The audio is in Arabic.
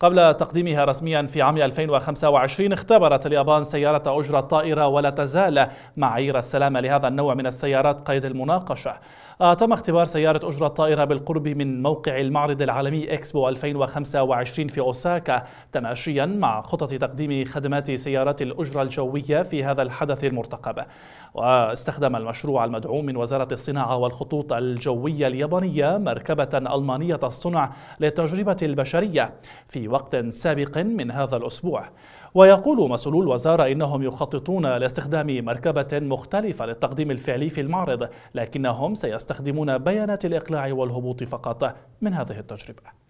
قبل تقديمها رسميا في عام 2025 اختبرت اليابان سيارة أجرة طائرة ولا تزال معايير السلامة لهذا النوع من السيارات قيد المناقشة آه، تم اختبار سيارة أجرة طائرة بالقرب من موقع المعرض العالمي إكسبو 2025 في أوساكا تماشيا مع خطط تقديم خدمات سيارات الأجرة الجوية في هذا الحدث المرتقب واستخدم المشروع المدعوم من وزارة الصناعة والخطوط الجوية اليابانية مركبة ألمانية الصنع للتجربة البشرية في في وقت سابق من هذا الأسبوع ويقول مسؤولو الوزارة إنهم يخططون لاستخدام مركبة مختلفة للتقديم الفعلي في المعرض لكنهم سيستخدمون بيانات الإقلاع والهبوط فقط من هذه التجربة